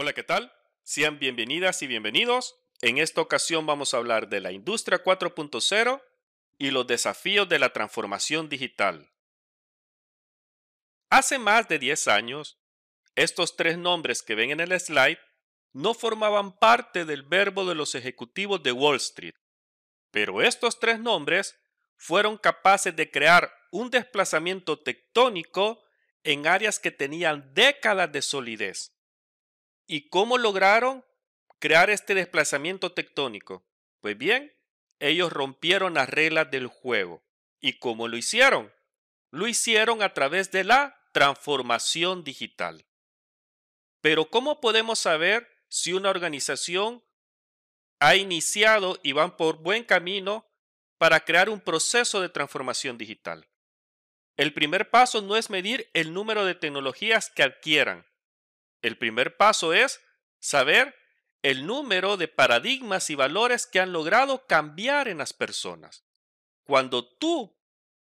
Hola, ¿qué tal? Sean bienvenidas y bienvenidos. En esta ocasión vamos a hablar de la industria 4.0 y los desafíos de la transformación digital. Hace más de 10 años, estos tres nombres que ven en el slide no formaban parte del verbo de los ejecutivos de Wall Street, pero estos tres nombres fueron capaces de crear un desplazamiento tectónico en áreas que tenían décadas de solidez. ¿Y cómo lograron crear este desplazamiento tectónico? Pues bien, ellos rompieron las reglas del juego. ¿Y cómo lo hicieron? Lo hicieron a través de la transformación digital. Pero ¿cómo podemos saber si una organización ha iniciado y van por buen camino para crear un proceso de transformación digital? El primer paso no es medir el número de tecnologías que adquieran, el primer paso es saber el número de paradigmas y valores que han logrado cambiar en las personas. Cuando tú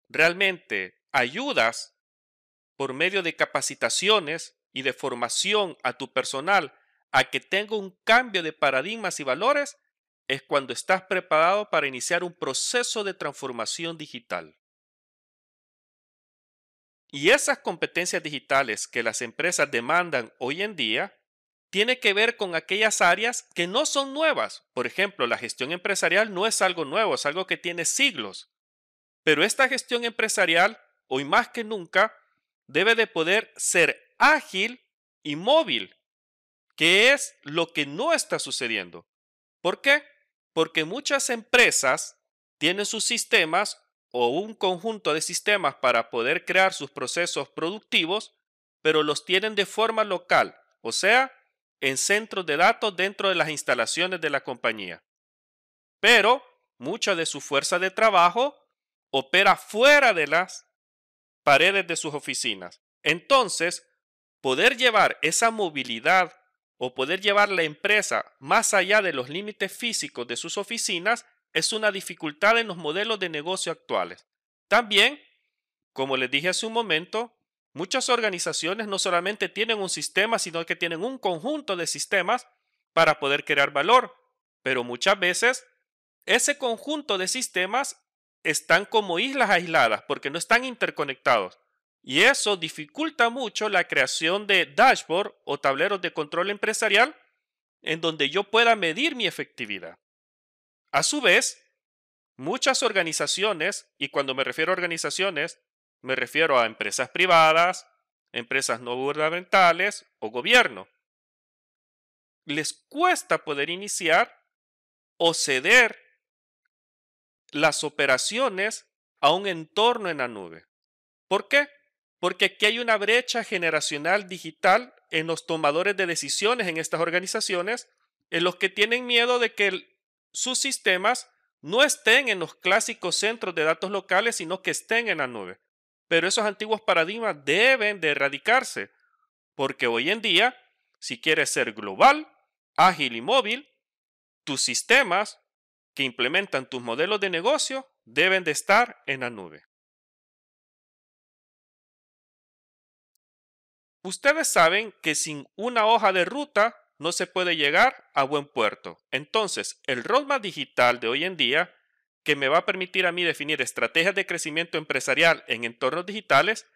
realmente ayudas por medio de capacitaciones y de formación a tu personal a que tenga un cambio de paradigmas y valores, es cuando estás preparado para iniciar un proceso de transformación digital. Y esas competencias digitales que las empresas demandan hoy en día tiene que ver con aquellas áreas que no son nuevas. Por ejemplo, la gestión empresarial no es algo nuevo, es algo que tiene siglos. Pero esta gestión empresarial, hoy más que nunca, debe de poder ser ágil y móvil, que es lo que no está sucediendo. ¿Por qué? Porque muchas empresas tienen sus sistemas o un conjunto de sistemas para poder crear sus procesos productivos, pero los tienen de forma local, o sea, en centros de datos dentro de las instalaciones de la compañía. Pero mucha de su fuerza de trabajo opera fuera de las paredes de sus oficinas. Entonces, poder llevar esa movilidad o poder llevar la empresa más allá de los límites físicos de sus oficinas es una dificultad en los modelos de negocio actuales. También, como les dije hace un momento, muchas organizaciones no solamente tienen un sistema, sino que tienen un conjunto de sistemas para poder crear valor, pero muchas veces ese conjunto de sistemas están como islas aisladas porque no están interconectados. Y eso dificulta mucho la creación de dashboard o tableros de control empresarial en donde yo pueda medir mi efectividad. A su vez, muchas organizaciones, y cuando me refiero a organizaciones, me refiero a empresas privadas, empresas no gubernamentales o gobierno, les cuesta poder iniciar o ceder las operaciones a un entorno en la nube. ¿Por qué? Porque aquí hay una brecha generacional digital en los tomadores de decisiones en estas organizaciones, en los que tienen miedo de que sus sistemas no estén en los clásicos centros de datos locales, sino que estén en la nube. Pero esos antiguos paradigmas deben de erradicarse, porque hoy en día, si quieres ser global, ágil y móvil, tus sistemas que implementan tus modelos de negocio deben de estar en la nube. Ustedes saben que sin una hoja de ruta no se puede llegar a buen puerto. Entonces, el roadmap digital de hoy en día, que me va a permitir a mí definir estrategias de crecimiento empresarial en entornos digitales,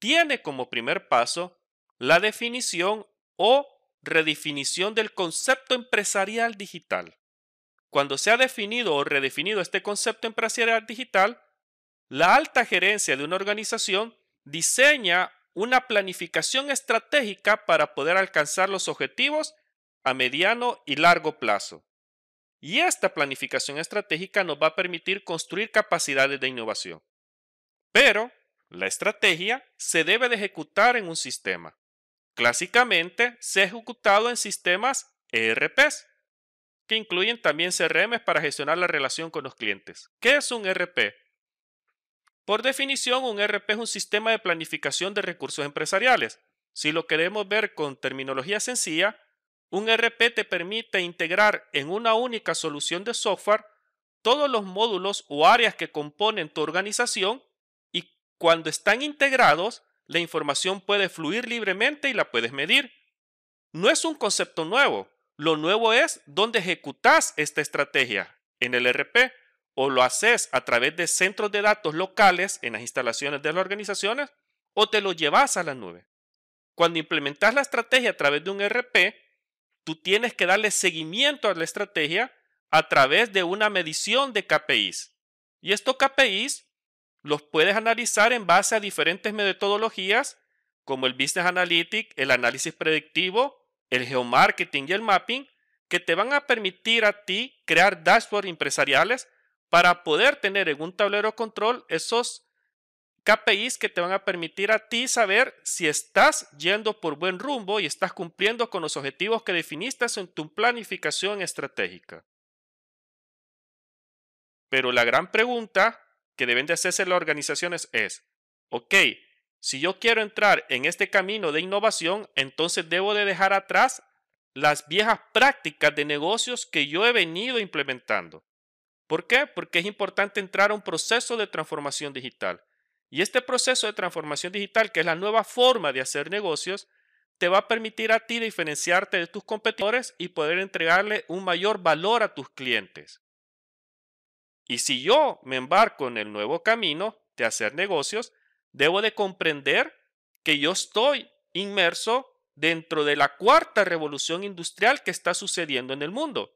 tiene como primer paso la definición o redefinición del concepto empresarial digital. Cuando se ha definido o redefinido este concepto empresarial digital, la alta gerencia de una organización diseña una planificación estratégica para poder alcanzar los objetivos a mediano y largo plazo. Y esta planificación estratégica nos va a permitir construir capacidades de innovación. Pero la estrategia se debe de ejecutar en un sistema. Clásicamente se ha ejecutado en sistemas ERPs, que incluyen también CRM para gestionar la relación con los clientes. ¿Qué es un ERP? Por definición, un RP es un sistema de planificación de recursos empresariales. Si lo queremos ver con terminología sencilla, un RP te permite integrar en una única solución de software todos los módulos o áreas que componen tu organización y cuando están integrados, la información puede fluir libremente y la puedes medir. No es un concepto nuevo, lo nuevo es dónde ejecutas esta estrategia en el RP o lo haces a través de centros de datos locales en las instalaciones de las organizaciones o te lo llevas a la nube. Cuando implementas la estrategia a través de un e RP, tú tienes que darle seguimiento a la estrategia a través de una medición de KPIs. Y estos KPIs los puedes analizar en base a diferentes metodologías como el Business Analytics, el análisis predictivo, el geomarketing y el mapping, que te van a permitir a ti crear dashboards empresariales para poder tener en un tablero control esos KPIs que te van a permitir a ti saber si estás yendo por buen rumbo y estás cumpliendo con los objetivos que definiste en tu planificación estratégica. Pero la gran pregunta que deben de hacerse las organizaciones es, ok, si yo quiero entrar en este camino de innovación, entonces debo de dejar atrás las viejas prácticas de negocios que yo he venido implementando. ¿Por qué? Porque es importante entrar a un proceso de transformación digital. Y este proceso de transformación digital, que es la nueva forma de hacer negocios, te va a permitir a ti diferenciarte de tus competidores y poder entregarle un mayor valor a tus clientes. Y si yo me embarco en el nuevo camino de hacer negocios, debo de comprender que yo estoy inmerso dentro de la cuarta revolución industrial que está sucediendo en el mundo.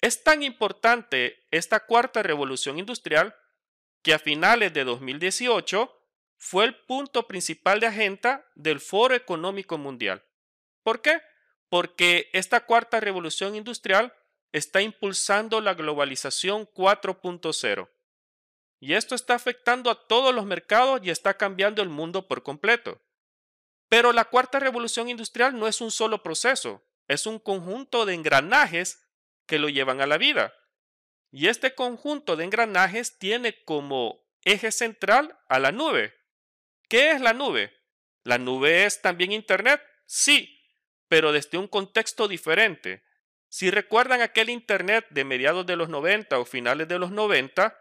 Es tan importante esta cuarta revolución industrial que a finales de 2018 fue el punto principal de agenda del Foro Económico Mundial. ¿Por qué? Porque esta cuarta revolución industrial está impulsando la globalización 4.0. Y esto está afectando a todos los mercados y está cambiando el mundo por completo. Pero la cuarta revolución industrial no es un solo proceso, es un conjunto de engranajes que lo llevan a la vida. Y este conjunto de engranajes tiene como eje central a la nube. ¿Qué es la nube? ¿La nube es también Internet? Sí, pero desde un contexto diferente. Si recuerdan aquel Internet de mediados de los 90 o finales de los 90,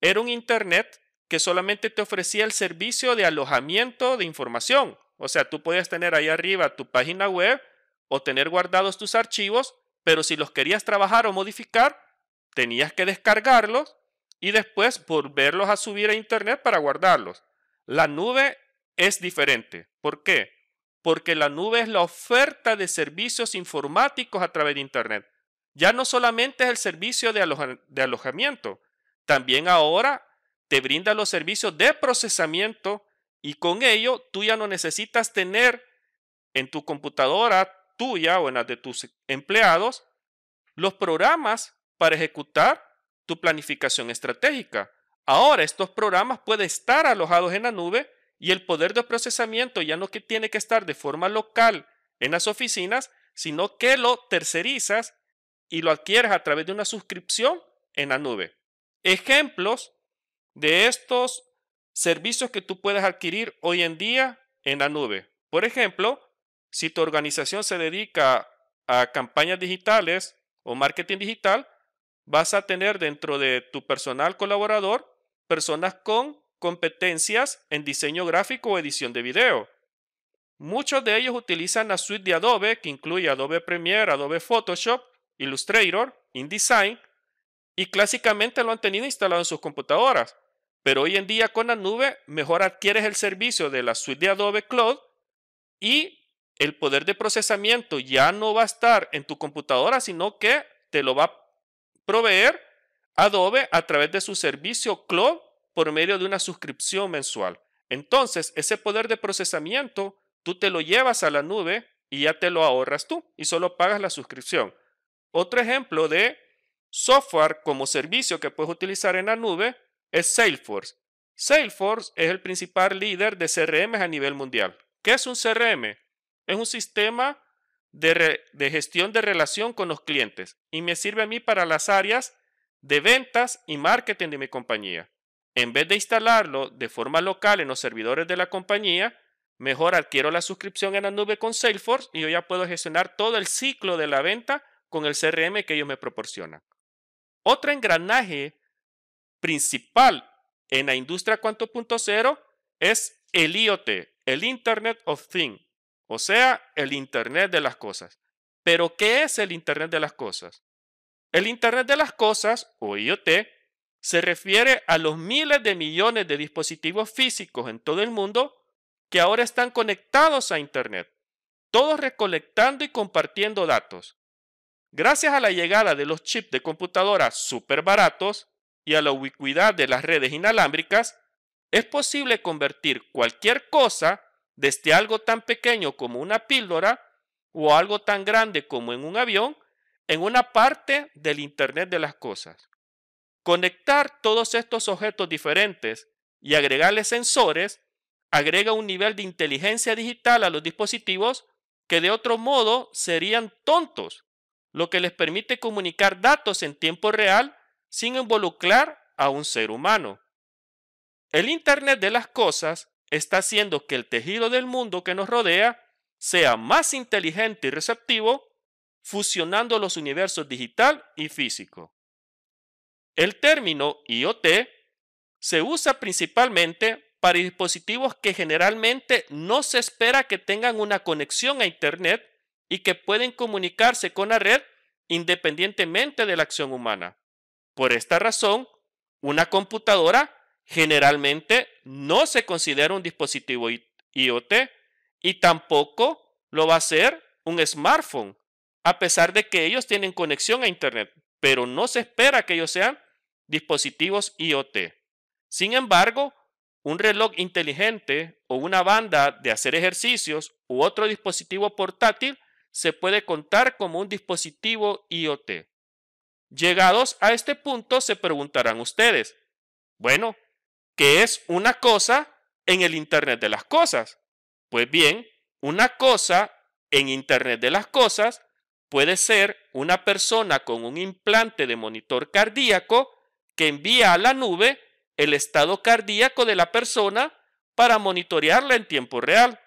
era un Internet que solamente te ofrecía el servicio de alojamiento de información. O sea, tú podías tener ahí arriba tu página web o tener guardados tus archivos pero si los querías trabajar o modificar, tenías que descargarlos y después volverlos a subir a Internet para guardarlos. La nube es diferente. ¿Por qué? Porque la nube es la oferta de servicios informáticos a través de Internet. Ya no solamente es el servicio de, alojamiento, también ahora te brinda los servicios de procesamiento y con ello tú ya no necesitas tener en tu computadora tuya o en las de tus empleados los programas para ejecutar tu planificación estratégica. Ahora estos programas pueden estar alojados en la nube y el poder de procesamiento ya no que tiene que estar de forma local en las oficinas, sino que lo tercerizas y lo adquieres a través de una suscripción en la nube. Ejemplos de estos servicios que tú puedes adquirir hoy en día en la nube. Por ejemplo, si tu organización se dedica a campañas digitales o marketing digital, vas a tener dentro de tu personal colaborador personas con competencias en diseño gráfico o edición de video. Muchos de ellos utilizan la suite de Adobe, que incluye Adobe Premiere, Adobe Photoshop, Illustrator, InDesign, y clásicamente lo han tenido instalado en sus computadoras. Pero hoy en día con la nube mejor adquieres el servicio de la suite de Adobe Cloud y el poder de procesamiento ya no va a estar en tu computadora, sino que te lo va a proveer Adobe a través de su servicio cloud por medio de una suscripción mensual. Entonces, ese poder de procesamiento tú te lo llevas a la nube y ya te lo ahorras tú y solo pagas la suscripción. Otro ejemplo de software como servicio que puedes utilizar en la nube es Salesforce. Salesforce es el principal líder de CRM a nivel mundial. ¿Qué es un CRM? Es un sistema de, gestión de relación con los clientes y me sirve a mí para las áreas de ventas y marketing de mi compañía. En vez de instalarlo de forma local en los servidores de la compañía, mejor adquiero la suscripción en la nube con Salesforce y yo ya puedo gestionar todo el ciclo de la venta con el CRM que ellos me proporcionan. Otro engranaje principal en la industria 4.0 es el IoT, el Internet of Things o sea, el Internet de las cosas. Pero, ¿qué es el Internet de las cosas? El Internet de las cosas, o IoT, se refiere a los miles de millones de dispositivos físicos en todo el mundo que ahora están conectados a Internet, todos recolectando y compartiendo datos. Gracias a la llegada de los chips de computadora súper baratos y a la ubicuidad de las redes inalámbricas, es posible convertir cualquier cosa desde algo tan pequeño como una píldora o algo tan grande como en un avión, en una parte del Internet de las Cosas. Conectar todos estos objetos diferentes y agregarles sensores agrega un nivel de inteligencia digital a los dispositivos que de otro modo serían tontos, lo que les permite comunicar datos en tiempo real sin involucrar a un ser humano. El Internet de las Cosas está haciendo que el tejido del mundo que nos rodea sea más inteligente y receptivo, fusionando los universos digital y físico. El término IoT se usa principalmente para dispositivos que generalmente no se espera que tengan una conexión a Internet y que pueden comunicarse con la red independientemente de la acción humana. Por esta razón, una computadora generalmente no se considera un dispositivo IoT y tampoco lo va a ser un smartphone, a pesar de que ellos tienen conexión a Internet, pero no se espera que ellos sean dispositivos IoT. Sin embargo, un reloj inteligente o una banda de hacer ejercicios u otro dispositivo portátil se puede contar como un dispositivo IoT. Llegados a este punto se preguntarán ustedes, bueno, que es una cosa en el Internet de las Cosas. Pues bien, una cosa en Internet de las Cosas puede ser una persona con un implante de monitor cardíaco que envía a la nube el estado cardíaco de la persona para monitorearla en tiempo real.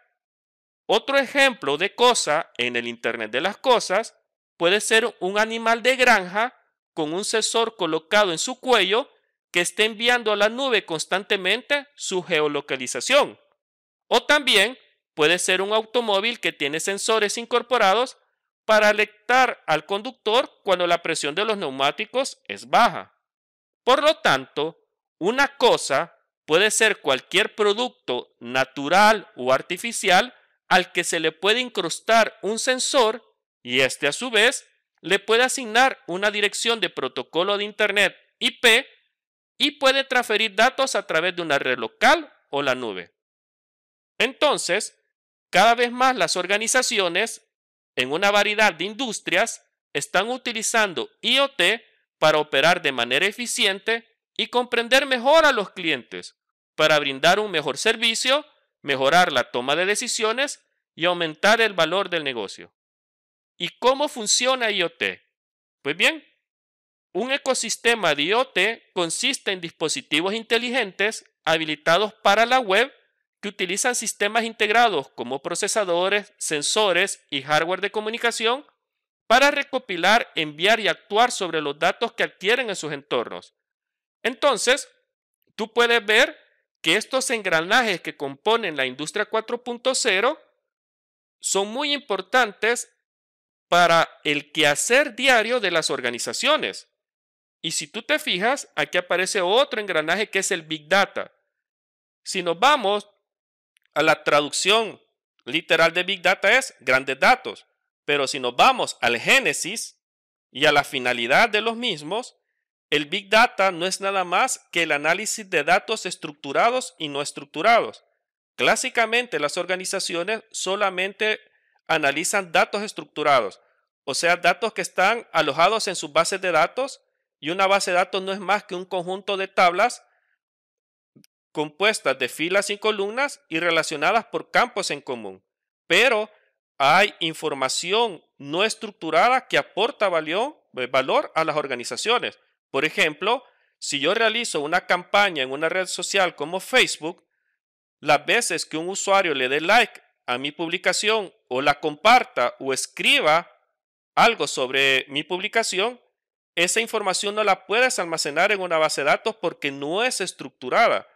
Otro ejemplo de cosa en el Internet de las Cosas puede ser un animal de granja con un sensor colocado en su cuello que esté enviando a la nube constantemente su geolocalización. O también puede ser un automóvil que tiene sensores incorporados para alertar al conductor cuando la presión de los neumáticos es baja. Por lo tanto, una cosa puede ser cualquier producto natural o artificial al que se le puede incrustar un sensor y este a su vez le puede asignar una dirección de protocolo de Internet IP y puede transferir datos a través de una red local o la nube. Entonces, cada vez más las organizaciones, en una variedad de industrias, están utilizando IoT para operar de manera eficiente y comprender mejor a los clientes, para brindar un mejor servicio, mejorar la toma de decisiones y aumentar el valor del negocio. ¿Y cómo funciona IoT? Pues bien, un ecosistema de IoT consiste en dispositivos inteligentes habilitados para la web que utilizan sistemas integrados como procesadores, sensores y hardware de comunicación para recopilar, enviar y actuar sobre los datos que adquieren en sus entornos. Entonces, tú puedes ver que estos engranajes que componen la industria 4.0 son muy importantes para el quehacer diario de las organizaciones. Y si tú te fijas, aquí aparece otro engranaje que es el Big Data. Si nos vamos a la traducción literal de Big Data es grandes datos, pero si nos vamos al génesis y a la finalidad de los mismos, el Big Data no es nada más que el análisis de datos estructurados y no estructurados. Clásicamente las organizaciones solamente analizan datos estructurados, o sea, datos que están alojados en sus bases de datos y una base de datos no es más que un conjunto de tablas compuestas de filas y columnas y relacionadas por campos en común. Pero hay información no estructurada que aporta eh, valor a las organizaciones. Por ejemplo, si yo realizo una campaña en una red social como Facebook, las veces que un usuario le dé like a mi publicación o la comparta o escriba algo sobre mi publicación, esa información no la puedes almacenar en una base de datos porque no es estructurada,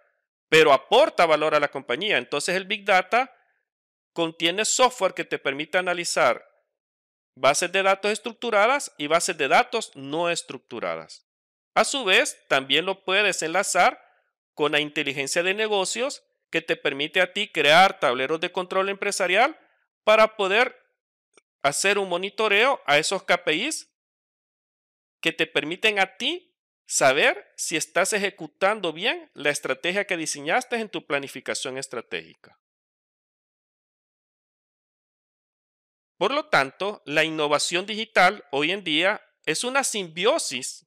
pero aporta valor a la compañía. Entonces el Big Data contiene software que te permite analizar bases de datos estructuradas y bases de datos no estructuradas. A su vez, también lo puedes enlazar con la inteligencia de negocios que te permite a ti crear tableros de control empresarial para poder hacer un monitoreo a esos KPIs que te permiten a ti saber si estás ejecutando bien la estrategia que diseñaste en tu planificación estratégica. Por lo tanto, la innovación digital hoy en día es una simbiosis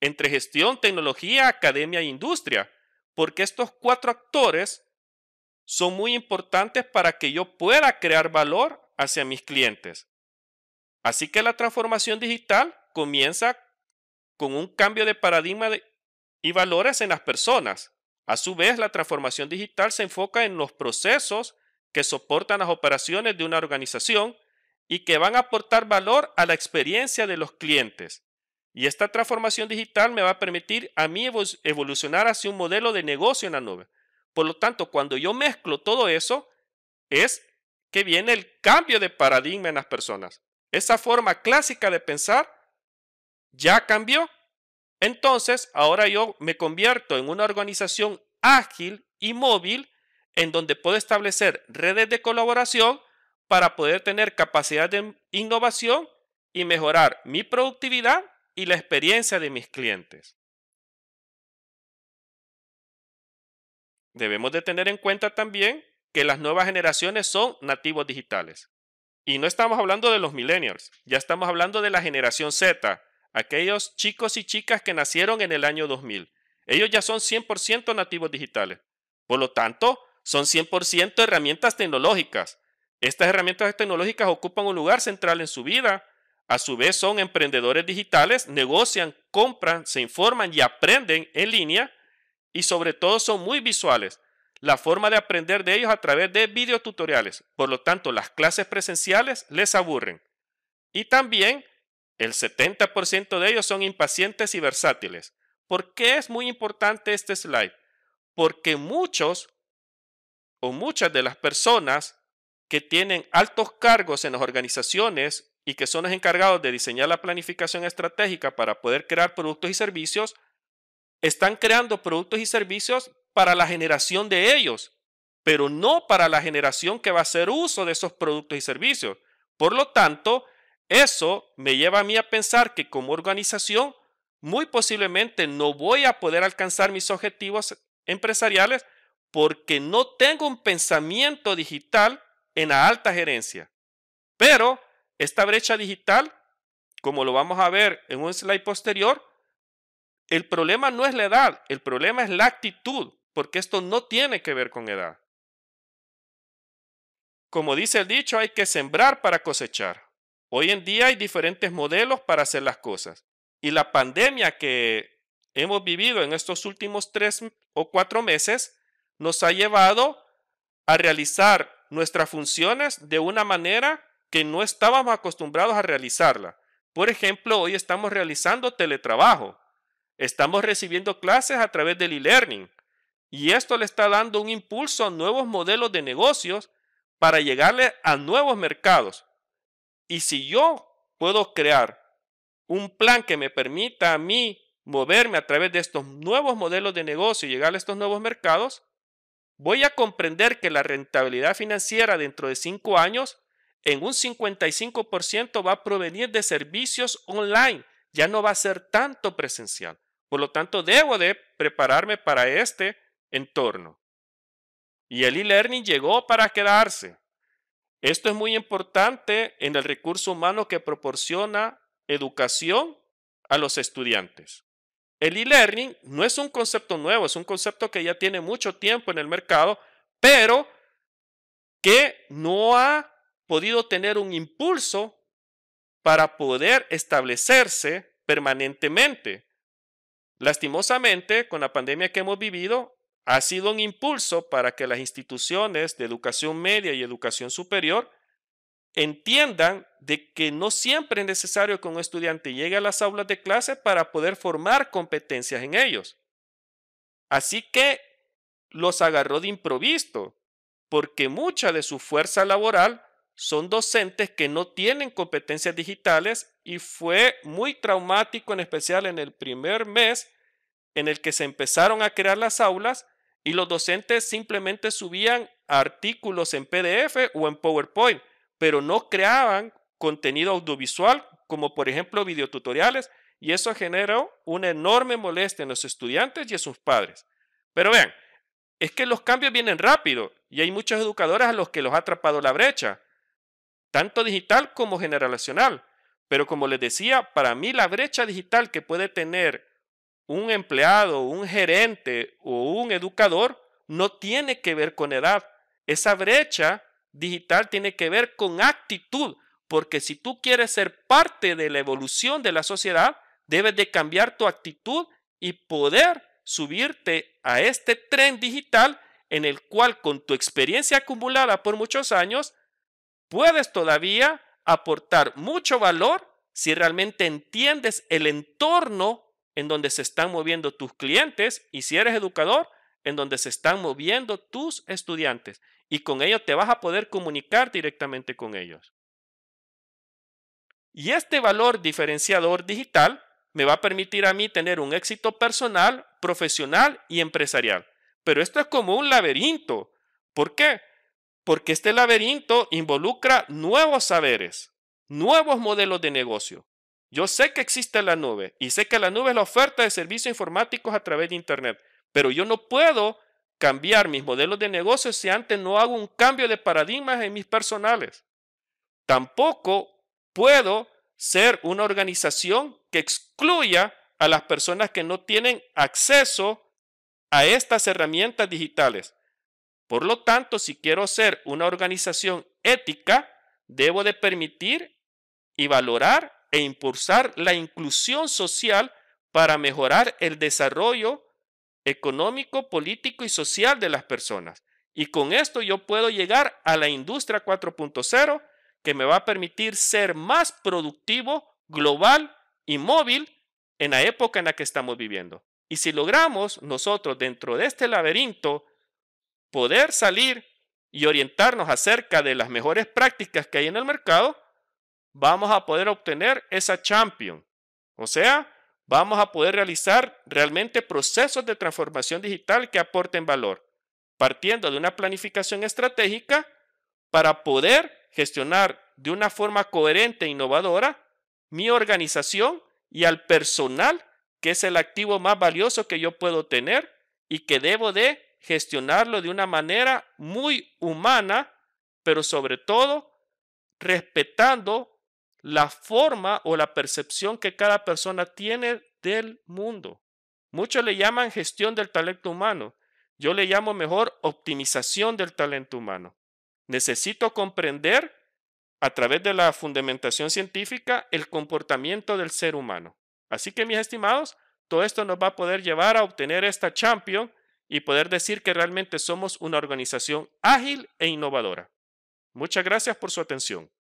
entre gestión, tecnología, academia e industria, porque estos cuatro actores son muy importantes para que yo pueda crear valor hacia mis clientes. Así que la transformación digital comienza con un cambio de paradigma y valores en las personas. A su vez, la transformación digital se enfoca en los procesos que soportan las operaciones de una organización y que van a aportar valor a la experiencia de los clientes. Y esta transformación digital me va a permitir a mí evolucionar hacia un modelo de negocio en la nube. Por lo tanto, cuando yo mezclo todo eso, es que viene el cambio de paradigma en las personas. Esa forma clásica de pensar ya cambió. Entonces, ahora yo me convierto en una organización ágil y móvil en donde puedo establecer redes de colaboración para poder tener capacidad de innovación y mejorar mi productividad y la experiencia de mis clientes. Debemos de tener en cuenta también que las nuevas generaciones son nativos digitales. Y no estamos hablando de los millennials, ya estamos hablando de la generación Z, aquellos chicos y chicas que nacieron en el año 2000. Ellos ya son 100% nativos digitales. Por lo tanto, son 100% herramientas tecnológicas. Estas herramientas tecnológicas ocupan un lugar central en su vida. A su vez, son emprendedores digitales, negocian, compran, se informan y aprenden en línea. Y sobre todo, son muy visuales. La forma de aprender de ellos a través de videotutoriales. Por lo tanto, las clases presenciales les aburren. Y también el 70% de ellos son impacientes y versátiles. ¿Por qué es muy importante este slide? Porque muchos o muchas de las personas que tienen altos cargos en las organizaciones y que son los encargados de diseñar la planificación estratégica para poder crear productos y servicios, están creando productos y servicios para la generación de ellos, pero no para la generación que va a hacer uso de esos productos y servicios. Por lo tanto, eso me lleva a mí a pensar que como organización muy posiblemente no voy a poder alcanzar mis objetivos empresariales porque no tengo un pensamiento digital en la alta gerencia. Pero esta brecha digital, como lo vamos a ver en un slide posterior, el problema no es la edad, el problema es la actitud, porque esto no tiene que ver con edad. Como dice el dicho, hay que sembrar para cosechar. Hoy en día hay diferentes modelos para hacer las cosas. Y la pandemia que hemos vivido en estos últimos tres o cuatro meses nos ha llevado a realizar nuestras funciones de una manera que no estábamos acostumbrados a realizarla. Por ejemplo, hoy estamos realizando teletrabajo. Estamos recibiendo clases a través del e-learning. Y esto le está dando un impulso a nuevos modelos de negocios para llegarle a nuevos mercados. Y si yo puedo crear un plan que me permita a mí moverme a través de estos nuevos modelos de negocio y llegar a estos nuevos mercados, voy a comprender que la rentabilidad financiera dentro de cinco años en un 55% va a provenir de servicios online, ya no va a ser tanto presencial. Por lo tanto, debo de prepararme para este entorno. Y el e-learning llegó para quedarse. Esto es muy importante en el recurso humano que proporciona educación a los estudiantes. El e-learning no es un concepto nuevo, es un concepto que ya tiene mucho tiempo en el mercado, pero que no ha podido tener un impulso para poder establecerse permanentemente. Lastimosamente, con la pandemia que hemos vivido, ha sido un impulso para que las instituciones de educación media y educación superior entiendan de que no siempre es necesario que un estudiante llegue a las aulas de clase para poder formar competencias en ellos. Así que los agarró de improviso, porque mucha de su fuerza laboral son docentes que no tienen competencias digitales y fue muy traumático, en especial en el primer mes en el que se empezaron a crear las aulas, y los docentes simplemente subían artículos en PDF o en PowerPoint, pero no creaban contenido audiovisual, como por ejemplo videotutoriales, y eso generó una enorme molestia en los estudiantes y en sus padres. Pero vean, es que los cambios vienen rápido y hay muchas educadoras a los que los ha atrapado la brecha, tanto digital como generacional. Pero como les decía, para mí la brecha digital que puede tener un empleado, un gerente o un educador no tiene que ver con edad. Esa brecha digital tiene que ver con actitud, porque si tú quieres ser parte de la evolución de la sociedad, debes de cambiar tu actitud y poder subirte a este tren digital en el cual con tu experiencia acumulada por muchos años, puedes todavía aportar mucho valor si realmente entiendes el entorno en donde se están moviendo tus clientes y si eres educador, en donde se están moviendo tus estudiantes y con ellos te vas a poder comunicar directamente con ellos. Y este valor diferenciador digital me va a permitir a mí tener un éxito personal, profesional y empresarial. Pero esto es como un laberinto. ¿Por qué? Porque este laberinto involucra nuevos saberes, nuevos modelos de negocio, yo sé que existe la nube y sé que la nube es la oferta de servicios informáticos a través de Internet, pero yo no puedo cambiar mis modelos de negocio si antes no hago un cambio de paradigmas en mis personales. Tampoco puedo ser una organización que excluya a las personas que no tienen acceso a estas herramientas digitales. Por lo tanto, si quiero ser una organización ética, debo de permitir y valorar e impulsar la inclusión social para mejorar el desarrollo económico, político y social de las personas. Y con esto yo puedo llegar a la industria 4.0 que me va a permitir ser más productivo, global y móvil en la época en la que estamos viviendo. Y si logramos nosotros dentro de este laberinto poder salir y orientarnos acerca de las mejores prácticas que hay en el mercado, vamos a poder obtener esa champion. O sea, vamos a poder realizar realmente procesos de transformación digital que aporten valor, partiendo de una planificación estratégica para poder gestionar de una forma coherente e innovadora mi organización y al personal, que es el activo más valioso que yo puedo tener y que debo de gestionarlo de una manera muy humana, pero sobre todo respetando la forma o la percepción que cada persona tiene del mundo. Muchos le llaman gestión del talento humano. Yo le llamo mejor optimización del talento humano. Necesito comprender a través de la fundamentación científica el comportamiento del ser humano. Así que mis estimados, todo esto nos va a poder llevar a obtener esta champion y poder decir que realmente somos una organización ágil e innovadora. Muchas gracias por su atención.